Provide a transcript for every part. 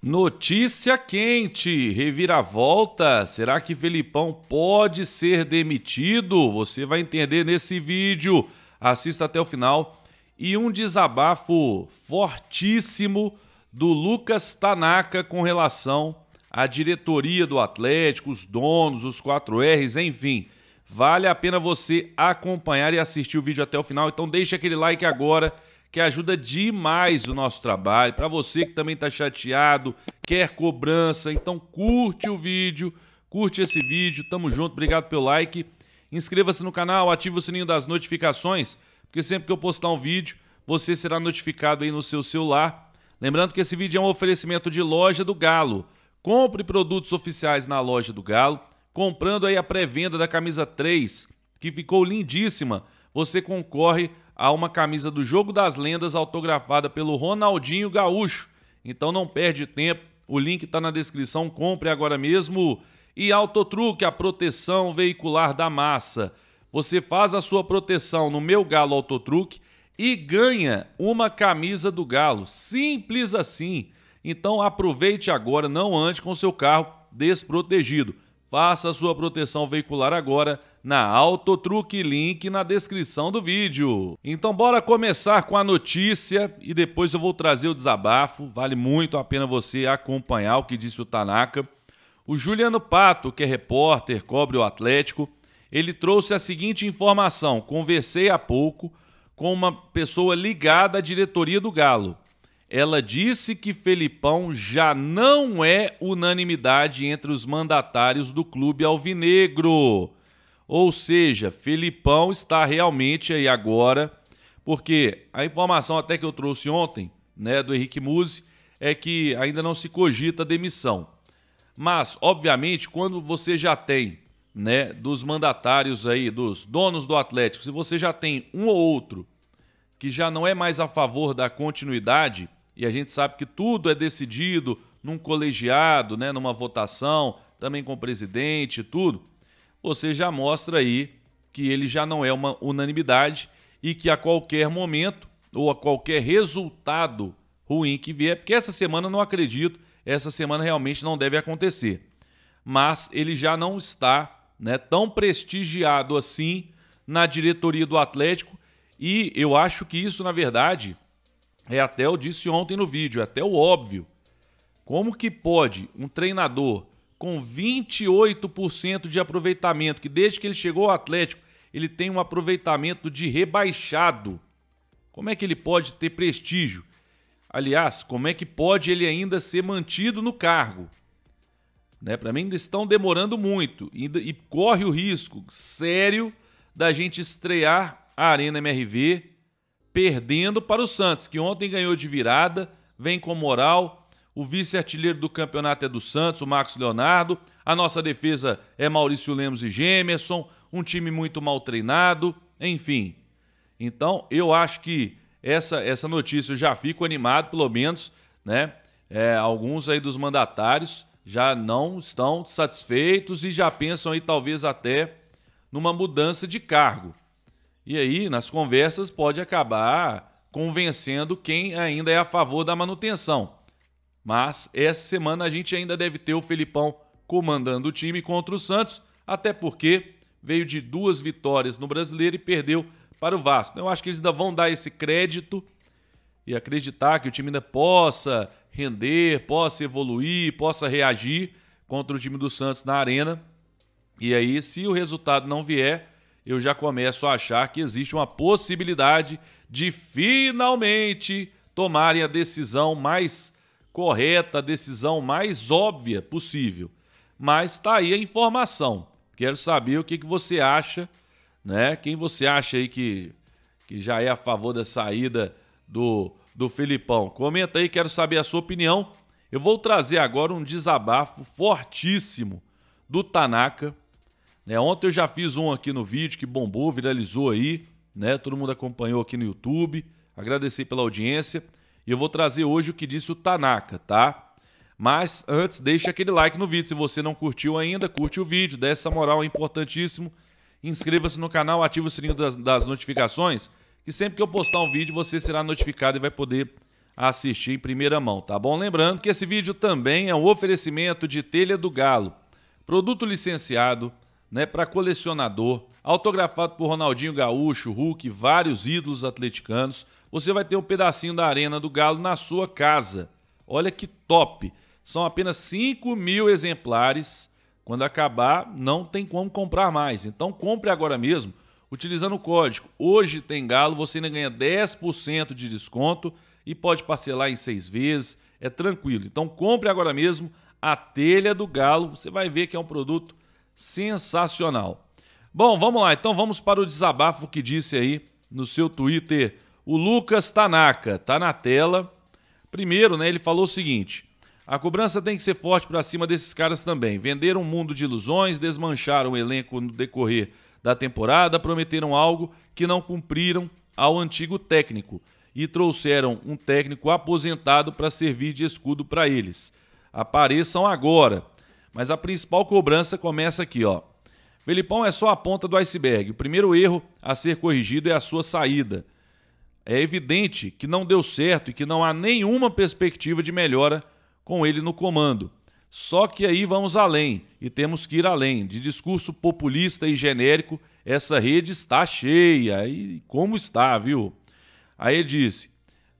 Notícia quente, reviravolta. Será que Felipão pode ser demitido? Você vai entender nesse vídeo. Assista até o final. E um desabafo fortíssimo do Lucas Tanaka com relação à diretoria do Atlético, os donos, os 4Rs, enfim. Vale a pena você acompanhar e assistir o vídeo até o final. Então deixa aquele like agora que ajuda demais o nosso trabalho. Para você que também está chateado, quer cobrança, então curte o vídeo, curte esse vídeo. Tamo junto, obrigado pelo like. Inscreva-se no canal, ative o sininho das notificações, porque sempre que eu postar um vídeo, você será notificado aí no seu celular. Lembrando que esse vídeo é um oferecimento de Loja do Galo. Compre produtos oficiais na Loja do Galo, comprando aí a pré-venda da camisa 3, que ficou lindíssima. Você concorre a uma camisa do Jogo das Lendas autografada pelo Ronaldinho Gaúcho. Então não perde tempo, o link está na descrição, compre agora mesmo. E Autotruque, a proteção veicular da massa. Você faz a sua proteção no meu Galo Autotruque e ganha uma camisa do Galo. Simples assim. Então aproveite agora, não ande com seu carro desprotegido. Faça sua proteção veicular agora na Autotruque link na descrição do vídeo. Então bora começar com a notícia e depois eu vou trazer o desabafo. Vale muito a pena você acompanhar o que disse o Tanaka. O Juliano Pato, que é repórter, cobre o Atlético, ele trouxe a seguinte informação: conversei há pouco com uma pessoa ligada à diretoria do Galo ela disse que Felipão já não é unanimidade entre os mandatários do clube alvinegro. Ou seja, Felipão está realmente aí agora, porque a informação até que eu trouxe ontem, né, do Henrique Muse, é que ainda não se cogita demissão. Mas, obviamente, quando você já tem, né, dos mandatários aí, dos donos do Atlético, se você já tem um ou outro que já não é mais a favor da continuidade, e a gente sabe que tudo é decidido num colegiado, né, numa votação, também com o presidente, tudo, você já mostra aí que ele já não é uma unanimidade e que a qualquer momento ou a qualquer resultado ruim que vier, porque essa semana não acredito, essa semana realmente não deve acontecer. Mas ele já não está né, tão prestigiado assim na diretoria do Atlético e eu acho que isso, na verdade, é até eu disse ontem no vídeo, é até o óbvio. Como que pode um treinador com 28% de aproveitamento, que desde que ele chegou ao Atlético, ele tem um aproveitamento de rebaixado. Como é que ele pode ter prestígio? Aliás, como é que pode ele ainda ser mantido no cargo? Né? Para mim, ainda estão demorando muito e, e corre o risco sério da gente estrear a Arena MRV perdendo para o Santos, que ontem ganhou de virada, vem com moral. O vice-artilheiro do campeonato é do Santos, o Marcos Leonardo. A nossa defesa é Maurício Lemos e Gemerson. Um time muito mal treinado, enfim. Então, eu acho que essa, essa notícia eu já fico animado, pelo menos, né? É, alguns aí dos mandatários já não estão satisfeitos e já pensam aí, talvez, até numa mudança de cargo. E aí, nas conversas, pode acabar convencendo quem ainda é a favor da manutenção. Mas essa semana a gente ainda deve ter o Felipão comandando o time contra o Santos, até porque veio de duas vitórias no Brasileiro e perdeu para o Vasco. Então, eu acho que eles ainda vão dar esse crédito e acreditar que o time ainda possa render, possa evoluir, possa reagir contra o time do Santos na Arena. E aí, se o resultado não vier, eu já começo a achar que existe uma possibilidade de finalmente tomarem a decisão mais correta, a decisão mais óbvia possível. Mas está aí a informação. Quero saber o que, que você acha, né? Quem você acha aí que, que já é a favor da saída do, do Felipão? Comenta aí, quero saber a sua opinião. Eu vou trazer agora um desabafo fortíssimo do Tanaka né? Ontem eu já fiz um aqui no vídeo que bombou, viralizou aí, né? Todo mundo acompanhou aqui no YouTube. Agradecer pela audiência. E eu vou trazer hoje o que disse o Tanaka, tá? Mas antes, deixa aquele like no vídeo. Se você não curtiu ainda, curte o vídeo, dê essa moral, é importantíssimo. Inscreva-se no canal, ative o sininho das, das notificações, que sempre que eu postar um vídeo, você será notificado e vai poder assistir em primeira mão, tá bom? Lembrando que esse vídeo também é um oferecimento de Telha do Galo, produto licenciado né, para colecionador, autografado por Ronaldinho Gaúcho, Hulk, vários ídolos atleticanos. Você vai ter um pedacinho da Arena do Galo na sua casa. Olha que top! São apenas 5 mil exemplares. Quando acabar, não tem como comprar mais. Então compre agora mesmo utilizando o código Hoje Tem Galo. Você ainda ganha 10% de desconto e pode parcelar em seis vezes. É tranquilo. Então compre agora mesmo a telha do galo. Você vai ver que é um produto Sensacional. Bom, vamos lá. Então vamos para o desabafo que disse aí no seu Twitter o Lucas Tanaka. Tá na tela. Primeiro, né, ele falou o seguinte: a cobrança tem que ser forte para cima desses caras também. Venderam um mundo de ilusões, desmancharam o elenco no decorrer da temporada, prometeram algo que não cumpriram ao antigo técnico e trouxeram um técnico aposentado para servir de escudo para eles. Apareçam agora. Mas a principal cobrança começa aqui, ó. Felipão é só a ponta do iceberg. O primeiro erro a ser corrigido é a sua saída. É evidente que não deu certo e que não há nenhuma perspectiva de melhora com ele no comando. Só que aí vamos além e temos que ir além. De discurso populista e genérico, essa rede está cheia. E como está, viu? Aí ele disse: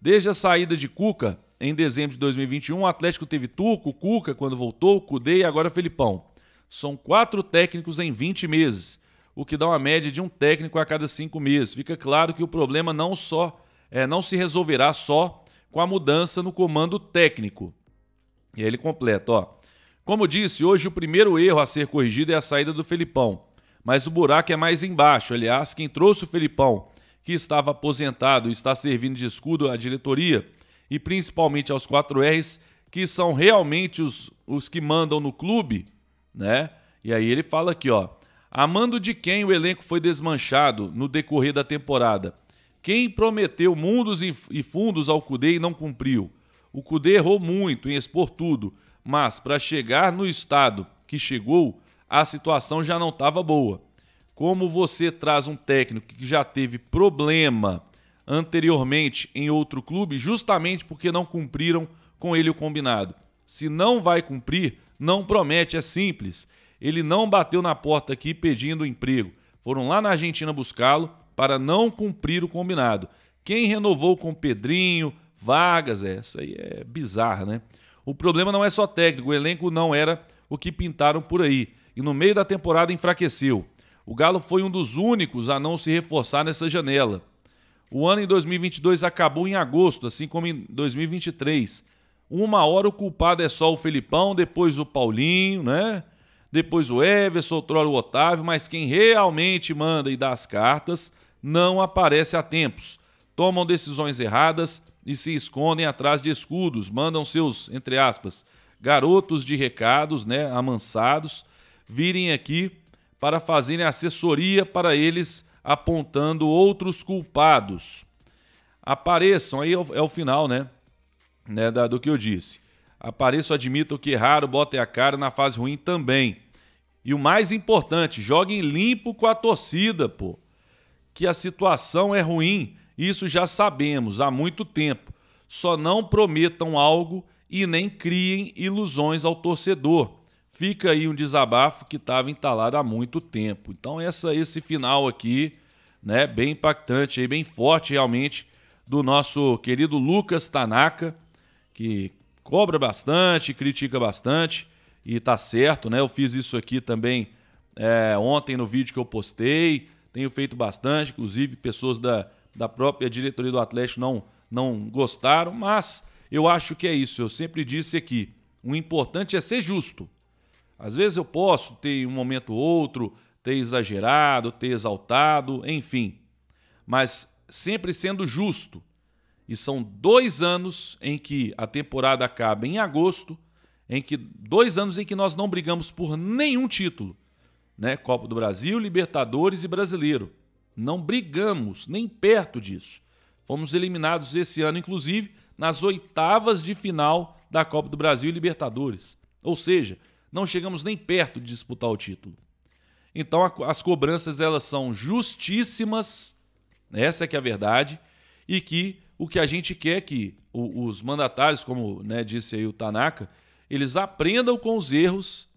desde a saída de Cuca, em dezembro de 2021, o Atlético teve Turco, Cuca quando voltou, Cudê e agora Felipão. São quatro técnicos em 20 meses, o que dá uma média de um técnico a cada cinco meses. Fica claro que o problema não só é, não se resolverá só com a mudança no comando técnico. E aí ele completa, ó. Como disse, hoje o primeiro erro a ser corrigido é a saída do Felipão, mas o buraco é mais embaixo. Aliás, quem trouxe o Felipão, que estava aposentado e está servindo de escudo à diretoria, e principalmente aos 4Rs, que são realmente os, os que mandam no clube, né? E aí ele fala aqui, ó. Amando de quem o elenco foi desmanchado no decorrer da temporada? Quem prometeu mundos e fundos ao Cudê e não cumpriu? O Cudê errou muito em expor tudo, mas para chegar no estado que chegou, a situação já não estava boa. Como você traz um técnico que já teve problema anteriormente em outro clube, justamente porque não cumpriram com ele o combinado. Se não vai cumprir, não promete, é simples. Ele não bateu na porta aqui pedindo emprego. Foram lá na Argentina buscá-lo para não cumprir o combinado. Quem renovou com Pedrinho, Vargas, é, essa aí é bizarra, né? O problema não é só técnico, o elenco não era o que pintaram por aí. E no meio da temporada enfraqueceu. O Galo foi um dos únicos a não se reforçar nessa janela. O ano em 2022 acabou em agosto, assim como em 2023. Uma hora o culpado é só o Felipão, depois o Paulinho, né? Depois o Everson, outrora o Otávio, mas quem realmente manda e dá as cartas não aparece a tempos. Tomam decisões erradas e se escondem atrás de escudos, mandam seus, entre aspas, garotos de recados, né, amansados, virem aqui para fazerem assessoria para eles apontando outros culpados. Apareçam, aí é o, é o final, né? né da, do que eu disse. Apareçam, admitam que erraram, botem a cara na fase ruim também. E o mais importante, joguem limpo com a torcida, pô. Que a situação é ruim, isso já sabemos há muito tempo. Só não prometam algo e nem criem ilusões ao torcedor fica aí um desabafo que estava entalado há muito tempo. Então essa esse final aqui, né, bem impactante aí, bem forte realmente do nosso querido Lucas Tanaka, que cobra bastante, critica bastante e tá certo, né? Eu fiz isso aqui também é, ontem no vídeo que eu postei, tenho feito bastante, inclusive pessoas da, da própria diretoria do Atlético não não gostaram, mas eu acho que é isso. Eu sempre disse aqui, o importante é ser justo. Às vezes eu posso ter um momento ou outro, ter exagerado, ter exaltado, enfim. Mas sempre sendo justo. E são dois anos em que a temporada acaba em agosto, em que dois anos em que nós não brigamos por nenhum título, né? Copa do Brasil, Libertadores e Brasileiro. Não brigamos nem perto disso. Fomos eliminados esse ano, inclusive, nas oitavas de final da Copa do Brasil e Libertadores. Ou seja, não chegamos nem perto de disputar o título. Então a, as cobranças elas são justíssimas, essa é que é a verdade, e que o que a gente quer é que o, os mandatários, como né, disse aí o Tanaka, eles aprendam com os erros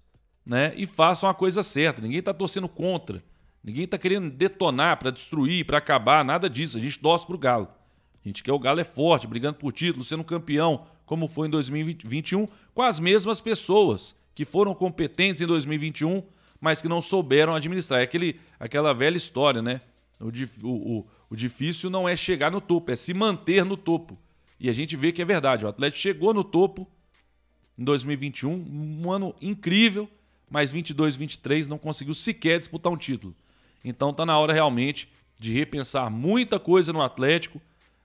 né, e façam a coisa certa. Ninguém está torcendo contra, ninguém está querendo detonar para destruir, para acabar, nada disso. A gente torce para o Galo. A gente quer o Galo é forte, brigando por título, sendo campeão, como foi em 2021, com as mesmas pessoas que foram competentes em 2021, mas que não souberam administrar. É aquele, aquela velha história, né? O, o, o difícil não é chegar no topo, é se manter no topo. E a gente vê que é verdade. O Atlético chegou no topo em 2021, um ano incrível, mas 22, 23 não conseguiu sequer disputar um título. Então tá na hora realmente de repensar muita coisa no Atlético,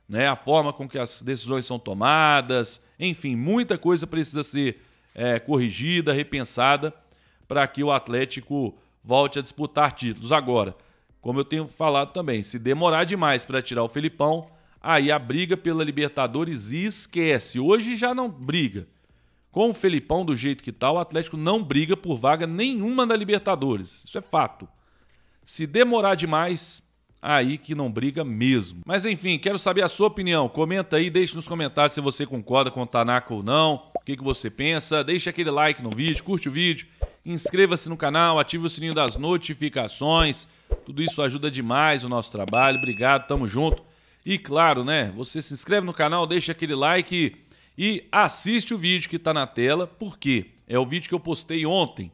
né? A forma com que as decisões são tomadas, enfim, muita coisa precisa ser é, corrigida, repensada, para que o Atlético volte a disputar títulos. Agora, como eu tenho falado também, se demorar demais para tirar o Felipão, aí a briga pela Libertadores esquece. Hoje já não briga. Com o Felipão do jeito que está, o Atlético não briga por vaga nenhuma na Libertadores. Isso é fato. Se demorar demais, aí que não briga mesmo. Mas enfim, quero saber a sua opinião. Comenta aí, deixe nos comentários se você concorda com o Tanaka ou não, o que, que você pensa. Deixe aquele like no vídeo, curte o vídeo, inscreva-se no canal, ative o sininho das notificações. Tudo isso ajuda demais o nosso trabalho. Obrigado, tamo junto. E claro, né, você se inscreve no canal, deixa aquele like e assiste o vídeo que está na tela, porque é o vídeo que eu postei ontem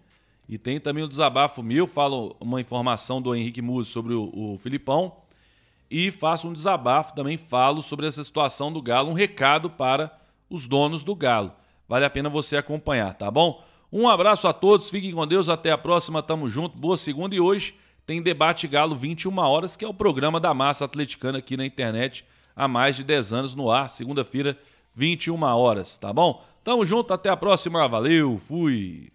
e tem também o desabafo meu, falo uma informação do Henrique Muse sobre o, o Filipão. E faço um desabafo, também falo sobre essa situação do Galo, um recado para os donos do Galo. Vale a pena você acompanhar, tá bom? Um abraço a todos, fiquem com Deus, até a próxima, tamo junto, boa segunda e hoje tem Debate Galo 21 horas, que é o programa da massa atleticana aqui na internet há mais de 10 anos no ar, segunda-feira, 21 horas, tá bom? Tamo junto, até a próxima, valeu, fui!